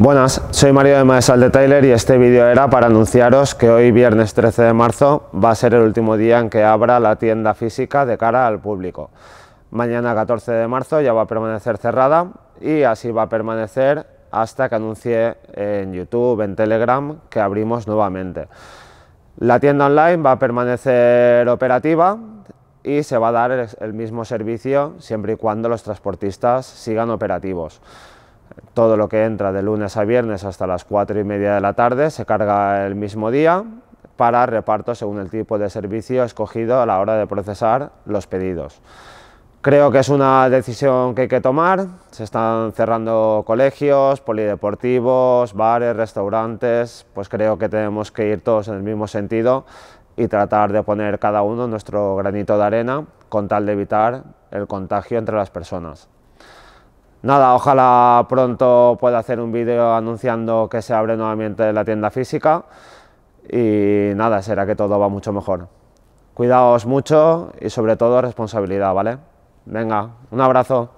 Buenas, soy Mario de Maesal de Tyler y este vídeo era para anunciaros que hoy viernes 13 de marzo va a ser el último día en que abra la tienda física de cara al público. Mañana 14 de marzo ya va a permanecer cerrada y así va a permanecer hasta que anuncie en YouTube, en Telegram, que abrimos nuevamente. La tienda online va a permanecer operativa y se va a dar el mismo servicio siempre y cuando los transportistas sigan operativos todo lo que entra de lunes a viernes hasta las 4 y media de la tarde se carga el mismo día para reparto según el tipo de servicio escogido a la hora de procesar los pedidos. Creo que es una decisión que hay que tomar, se están cerrando colegios, polideportivos, bares, restaurantes, pues creo que tenemos que ir todos en el mismo sentido y tratar de poner cada uno nuestro granito de arena con tal de evitar el contagio entre las personas. Nada, ojalá pronto pueda hacer un vídeo anunciando que se abre nuevamente la tienda física y nada, será que todo va mucho mejor. Cuidaos mucho y sobre todo responsabilidad, ¿vale? Venga, un abrazo.